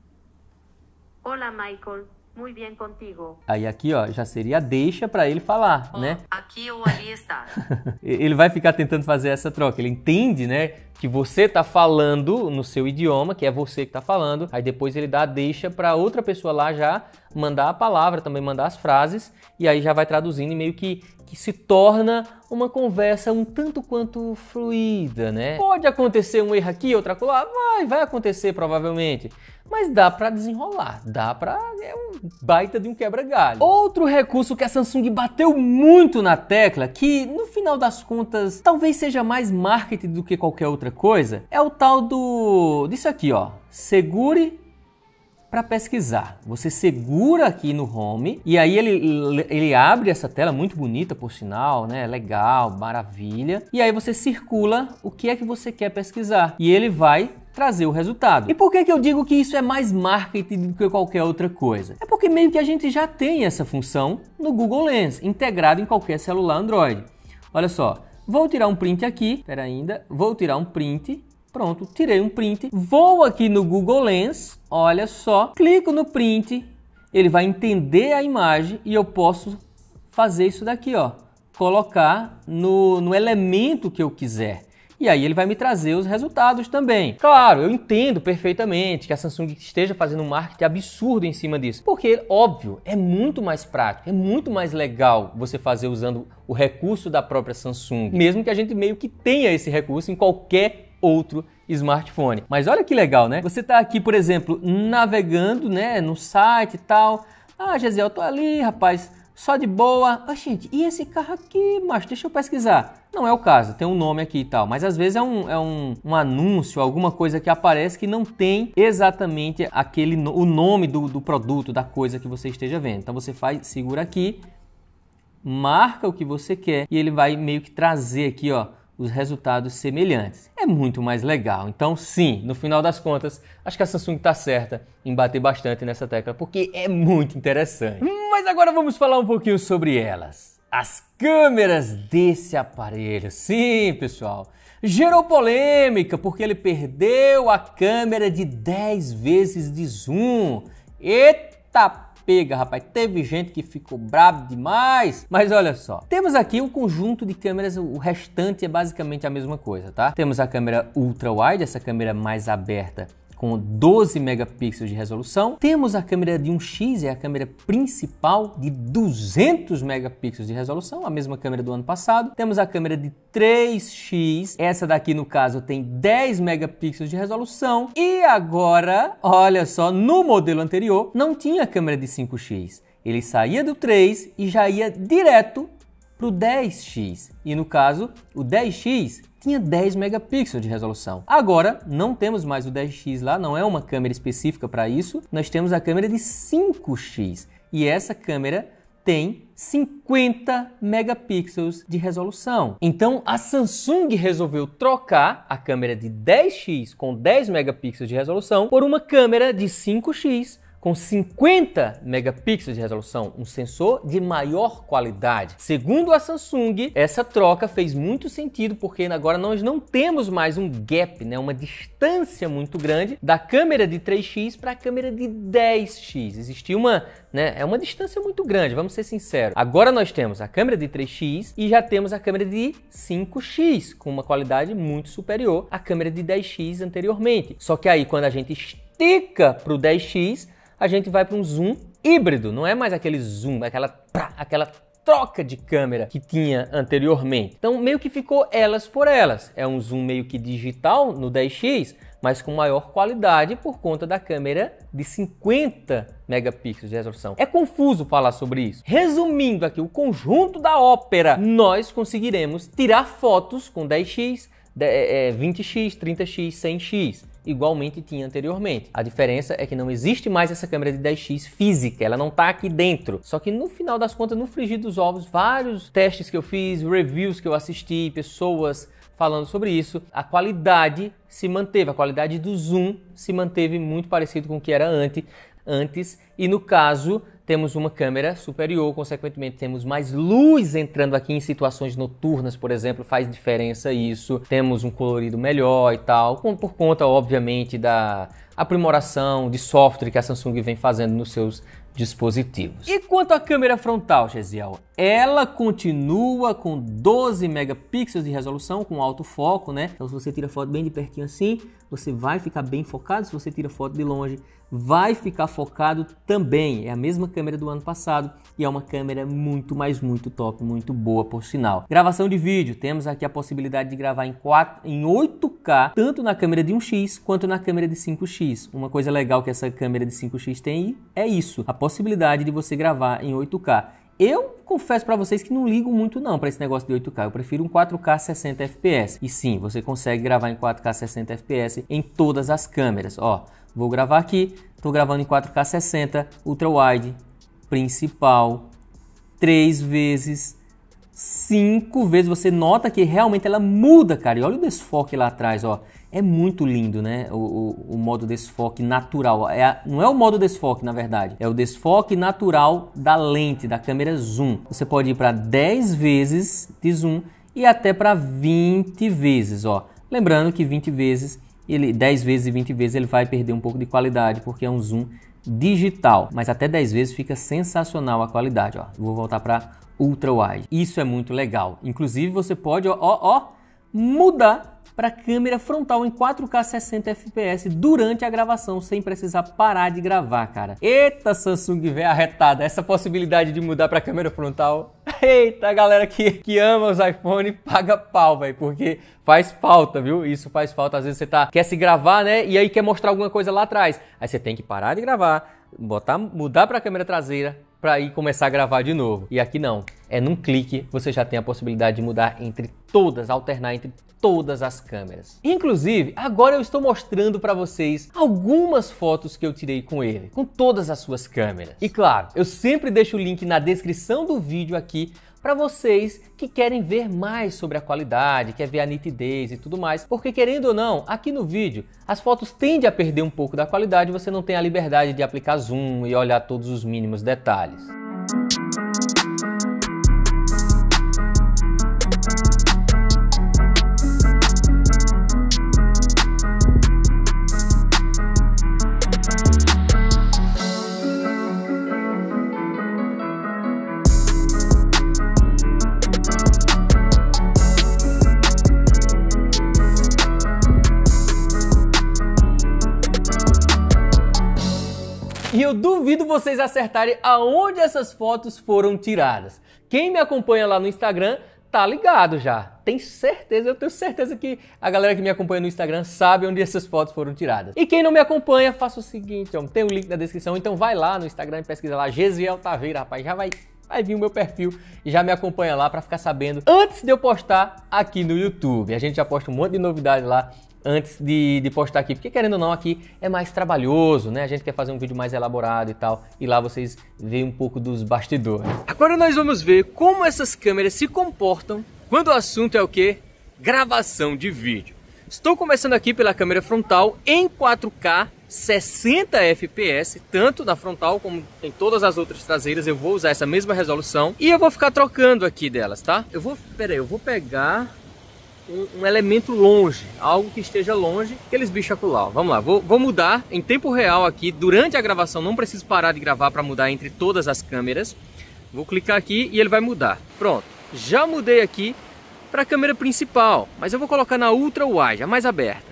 A: Olá, Michael contigo. Aí aqui, ó, já seria deixa para ele falar, oh, né? Aqui ou ali está. ele vai ficar tentando fazer essa troca. Ele entende, né? Que você tá falando no seu idioma, que é você que tá falando. Aí depois ele dá a deixa para outra pessoa lá já mandar a palavra, também mandar as frases. E aí já vai traduzindo e meio que que se torna uma conversa um tanto quanto fluida, né? Pode acontecer um erro aqui, outra lá, vai, vai acontecer provavelmente, mas dá para desenrolar, dá para é um baita de um quebra-galho. Outro recurso que a Samsung bateu muito na tecla, que no final das contas talvez seja mais marketing do que qualquer outra coisa, é o tal do disso aqui, ó. Segure para pesquisar. Você segura aqui no home e aí ele, ele abre essa tela muito bonita, por sinal, né? Legal, maravilha. E aí você circula o que é que você quer pesquisar e ele vai trazer o resultado. E por que, que eu digo que isso é mais marketing do que qualquer outra coisa? É porque meio que a gente já tem essa função no Google Lens, integrado em qualquer celular Android. Olha só, vou tirar um print aqui, pera ainda, vou tirar um print Pronto, tirei um print, vou aqui no Google Lens, olha só, clico no print, ele vai entender a imagem e eu posso fazer isso daqui, ó, colocar no, no elemento que eu quiser. E aí ele vai me trazer os resultados também. Claro, eu entendo perfeitamente que a Samsung esteja fazendo um marketing absurdo em cima disso. Porque, óbvio, é muito mais prático, é muito mais legal você fazer usando o recurso da própria Samsung. Mesmo que a gente meio que tenha esse recurso em qualquer outro smartphone. Mas olha que legal, né? Você está aqui, por exemplo, navegando, né, no site e tal. Ah, Gesiel, tô ali, rapaz, só de boa. Ah, gente, e esse carro aqui, macho? Deixa eu pesquisar. Não é o caso, tem um nome aqui e tal, mas às vezes é um, é um, um anúncio, alguma coisa que aparece que não tem exatamente aquele o nome do, do produto, da coisa que você esteja vendo. Então você faz, segura aqui, marca o que você quer e ele vai meio que trazer aqui, ó, os resultados semelhantes. É muito mais legal. Então, sim, no final das contas, acho que a Samsung está certa em bater bastante nessa tecla, porque é muito interessante. Mas agora vamos falar um pouquinho sobre elas. As câmeras desse aparelho. Sim, pessoal. Gerou polêmica porque ele perdeu a câmera de 10 vezes de zoom. Eita pega, rapaz. Teve gente que ficou brabo demais. Mas olha só, temos aqui um conjunto de câmeras, o restante é basicamente a mesma coisa, tá? Temos a câmera ultra wide, essa câmera mais aberta com 12 megapixels de resolução. Temos a câmera de 1x, é a câmera principal de 200 megapixels de resolução, a mesma câmera do ano passado. Temos a câmera de 3x, essa daqui no caso tem 10 megapixels de resolução. E agora, olha só, no modelo anterior não tinha câmera de 5x. Ele saía do 3 e já ia direto para o 10x. E no caso, o 10x tinha 10 megapixels de resolução. Agora, não temos mais o 10x lá, não é uma câmera específica para isso. Nós temos a câmera de 5x. E essa câmera tem 50 megapixels de resolução. Então a Samsung resolveu trocar a câmera de 10x com 10 megapixels de resolução por uma câmera de 5x com 50 megapixels de resolução, um sensor de maior qualidade. Segundo a Samsung, essa troca fez muito sentido porque agora nós não temos mais um gap, né, uma distância muito grande da câmera de 3x para a câmera de 10x. Existia uma, né, é uma distância muito grande, vamos ser sinceros. Agora nós temos a câmera de 3x e já temos a câmera de 5x com uma qualidade muito superior à câmera de 10x anteriormente. Só que aí quando a gente estica para o 10x, a gente vai para um zoom híbrido, não é mais aquele zoom, é aquela aquela troca de câmera que tinha anteriormente. Então meio que ficou elas por elas. É um zoom meio que digital no 10x, mas com maior qualidade por conta da câmera de 50 megapixels de resolução. É confuso falar sobre isso. Resumindo aqui o conjunto da ópera, nós conseguiremos tirar fotos com 10x, 20x, 30x, 100x igualmente tinha anteriormente. A diferença é que não existe mais essa câmera de 10x física, ela não está aqui dentro. Só que no final das contas, no frigir dos ovos, vários testes que eu fiz, reviews que eu assisti, pessoas falando sobre isso, a qualidade se manteve, a qualidade do zoom se manteve muito parecido com o que era antes, antes, e no caso temos uma câmera superior, consequentemente temos mais luz entrando aqui em situações noturnas, por exemplo, faz diferença isso. Temos um colorido melhor e tal, por conta obviamente da aprimoração de software que a Samsung vem fazendo nos seus dispositivos. E quanto à câmera frontal, Gesiel? Ela continua com 12 megapixels de resolução, com alto foco, né? Então se você tira foto bem de pertinho assim, você vai ficar bem focado. Se você tira foto de longe, vai ficar focado também. É a mesma câmera do ano passado e é uma câmera muito, mais muito top, muito boa por sinal. Gravação de vídeo, temos aqui a possibilidade de gravar em, 4, em 8K, tanto na câmera de 1x quanto na câmera de 5x. Uma coisa legal que essa câmera de 5x tem é isso, a possibilidade de você gravar em 8K. Eu confesso para vocês que não ligo muito não para esse negócio de 8K. Eu prefiro um 4K 60 FPS. E sim, você consegue gravar em 4K 60 FPS em todas as câmeras. Ó, vou gravar aqui. Estou gravando em 4K 60, ultra wide, principal, três vezes, cinco vezes. Você nota que realmente ela muda, cara. E olha o desfoque lá atrás, ó. É muito lindo, né? O, o, o modo desfoque natural. É a, não é o modo desfoque, na verdade. É o desfoque natural da lente, da câmera zoom. Você pode ir para 10 vezes de zoom e até para 20 vezes, ó. Lembrando que 20 vezes, ele 10 vezes e 20 vezes ele vai perder um pouco de qualidade, porque é um zoom digital, mas até 10 vezes fica sensacional a qualidade, ó. Vou voltar para ultra wide. Isso é muito legal. Inclusive você pode, ó, ó, ó mudar para a câmera frontal em 4K 60 FPS durante a gravação, sem precisar parar de gravar, cara. Eita, Samsung velho arretada, essa possibilidade de mudar para câmera frontal. Eita, galera que, que ama os iPhone paga pau, velho, porque faz falta, viu? Isso faz falta. Às vezes você tá, quer se gravar, né? E aí quer mostrar alguma coisa lá atrás. Aí você tem que parar de gravar, botar, mudar para a câmera traseira, para ir começar a gravar de novo. E aqui não, é num clique você já tem a possibilidade de mudar entre todas, alternar entre todas as câmeras. Inclusive, agora eu estou mostrando para vocês algumas fotos que eu tirei com ele, com todas as suas câmeras. E claro, eu sempre deixo o link na descrição do vídeo aqui para vocês que querem ver mais sobre a qualidade, quer ver a nitidez e tudo mais, porque querendo ou não, aqui no vídeo as fotos tendem a perder um pouco da qualidade, você não tem a liberdade de aplicar zoom e olhar todos os mínimos detalhes. E eu duvido vocês acertarem aonde essas fotos foram tiradas. Quem me acompanha lá no Instagram tá ligado já. Tem certeza, eu tenho certeza que a galera que me acompanha no Instagram sabe onde essas fotos foram tiradas. E quem não me acompanha, faça o seguinte, ó, tem o um link na descrição, então vai lá no Instagram e pesquisa lá Gesiel Taveira, rapaz, já vai vai vir o meu perfil e já me acompanha lá para ficar sabendo antes de eu postar aqui no YouTube. A gente já posta um monte de novidade lá antes de, de, postar aqui, porque querendo ou não, aqui é mais trabalhoso, né? A gente quer fazer um vídeo mais elaborado e tal, e lá vocês veem um pouco dos bastidores. Agora nós vamos ver como essas câmeras se comportam quando o assunto é o que? Gravação de vídeo. Estou começando aqui pela câmera frontal em 4K 60 fps, tanto na frontal como em todas as outras traseiras, eu vou usar essa mesma resolução e eu vou ficar trocando aqui delas, tá? Eu vou, peraí, eu vou pegar um, um, elemento longe, algo que esteja longe, aqueles bichos acolá. Vamos lá, vou, vou mudar em tempo real aqui, durante a gravação, não preciso parar de gravar para mudar entre todas as câmeras. Vou clicar aqui e ele vai mudar. Pronto, já mudei aqui para a câmera principal, mas eu vou colocar na ultra wide, a mais aberta.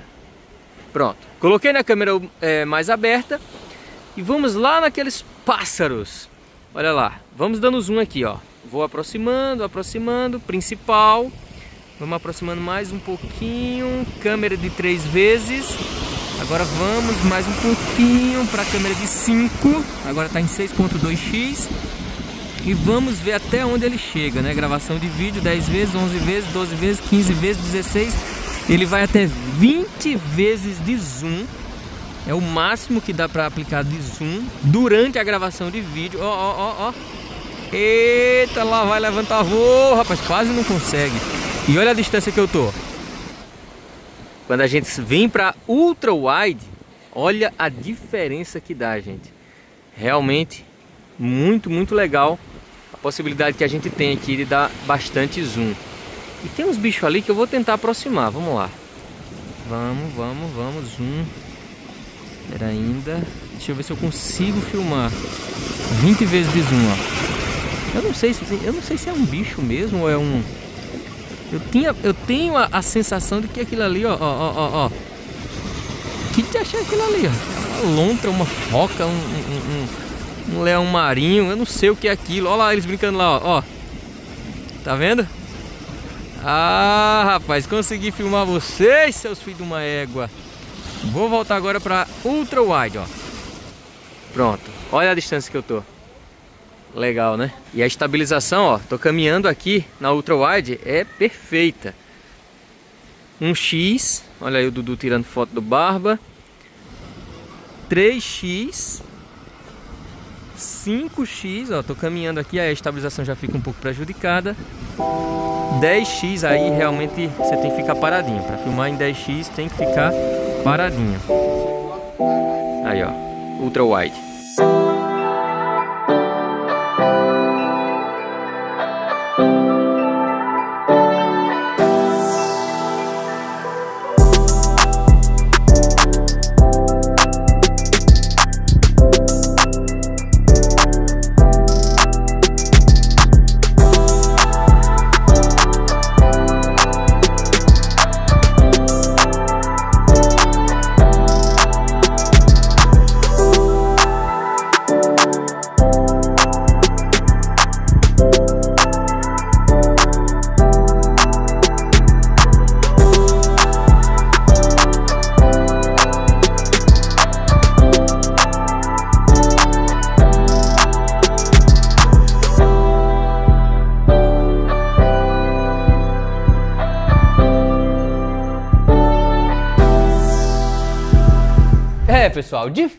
A: Pronto, coloquei na câmera é, mais aberta e vamos lá naqueles pássaros. Olha lá, vamos dando zoom aqui, ó. Vou aproximando, aproximando, principal. Vamos aproximando mais um pouquinho. Câmera de três vezes. Agora vamos mais um pouquinho para a câmera de 5. Agora está em 6.2x. E vamos ver até onde ele chega, né? Gravação de vídeo 10 vezes, 11 vezes, 12 vezes, 15 vezes, 16. Ele vai até 20 vezes de zoom. É o máximo que dá para aplicar de zoom durante a gravação de vídeo. Ó, ó, ó, ó. Eita, lá vai levantar voo, rapaz, quase não consegue. E olha a distância que eu tô. Quando a gente vem para ultra wide, olha a diferença que dá, gente. Realmente muito, muito legal a possibilidade que a gente tem aqui de dar bastante zoom. E tem uns bichos ali que eu vou tentar aproximar, vamos lá. Vamos, vamos, vamos, zoom. Era ainda. Deixa eu ver se eu consigo filmar. 20 vezes de zoom, ó. Eu não sei se eu não sei se é um bicho mesmo ou é um Eu tinha eu tenho a, a sensação de que aquilo ali, ó, ó, ó, ó. Que te achar aquilo ali, ó? Uma lontra, uma foca, um, um, um, um leão marinho, eu não sei o que é aquilo. Olha lá eles brincando lá, ó. ó. Tá vendo? Ah, rapaz, consegui filmar vocês, seus filhos de uma égua. Vou voltar agora para ultra wide, ó. Pronto. Olha a distância que eu tô. Legal, né? E a estabilização, ó, tô caminhando aqui na ultra wide, é perfeita. Um X, olha aí o Dudu tirando foto do Barba. 3X, 5X, ó, tô caminhando aqui, aí a estabilização já fica um pouco prejudicada. 10X aí realmente você tem que ficar paradinho. Para filmar em 10X tem que ficar paradinho. Aí, ó, ultra wide.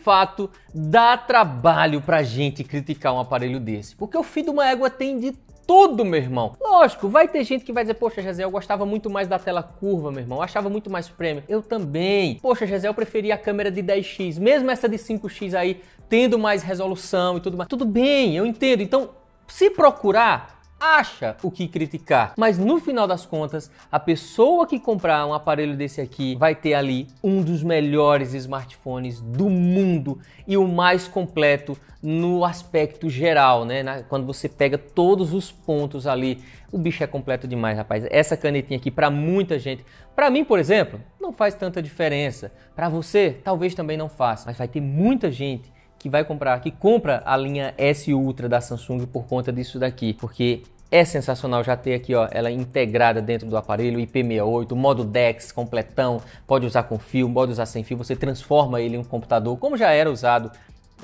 A: fato dá trabalho pra gente criticar um aparelho desse, porque o fio de uma égua tem de tudo, meu irmão. Lógico, vai ter gente que vai dizer, poxa, Jezé, eu gostava muito mais da tela curva, meu irmão. Eu achava muito mais prêmio. Eu também. Poxa, Jezé, eu preferia a câmera de 10x, mesmo essa de 5x aí, tendo mais resolução e tudo mais. Tudo bem, eu entendo. Então, se procurar, acha o que criticar. Mas no final das contas, a pessoa que comprar um aparelho desse aqui vai ter ali um dos melhores smartphones do mundo e o mais completo no aspecto geral, né? Na, quando você pega todos os pontos ali, o bicho é completo demais, rapaz. Essa canetinha aqui para muita gente, para mim, por exemplo, não faz tanta diferença. Para você, talvez também não faça, mas vai ter muita gente que vai comprar, que compra a linha S Ultra da Samsung por conta disso daqui, porque é sensacional já ter aqui, ó, ela integrada dentro do aparelho, IP68, modo DeX completão, pode usar com fio, pode usar sem fio, você transforma ele em um computador, como já era usado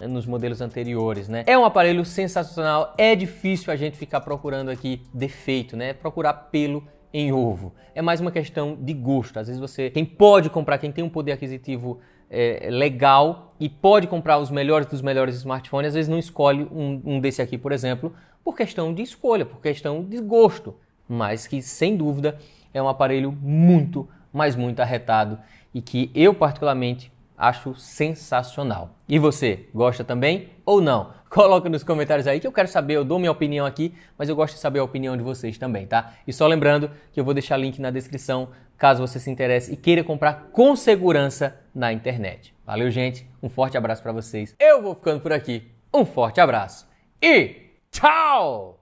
A: eh, nos modelos anteriores, né? É um aparelho sensacional, é difícil a gente ficar procurando aqui defeito, né? Procurar pelo em ovo. É mais uma questão de gosto. Às vezes você, quem pode comprar, quem tem um poder aquisitivo é, é, legal e pode comprar os melhores dos melhores smartphones, às vezes não escolhe um, um desse aqui, por exemplo, por questão de escolha, por questão de gosto, mas que sem dúvida é um aparelho muito, mas muito arretado e que eu particularmente acho sensacional. E você, gosta também ou não? Coloca nos comentários aí que eu quero saber, eu dou minha opinião aqui, mas eu gosto de saber a opinião de vocês também, tá? E só lembrando que eu vou deixar link na descrição caso você se interesse e queira comprar com segurança na internet. Valeu, gente. Um forte abraço para vocês. Eu vou ficando por aqui. Um forte abraço e tchau!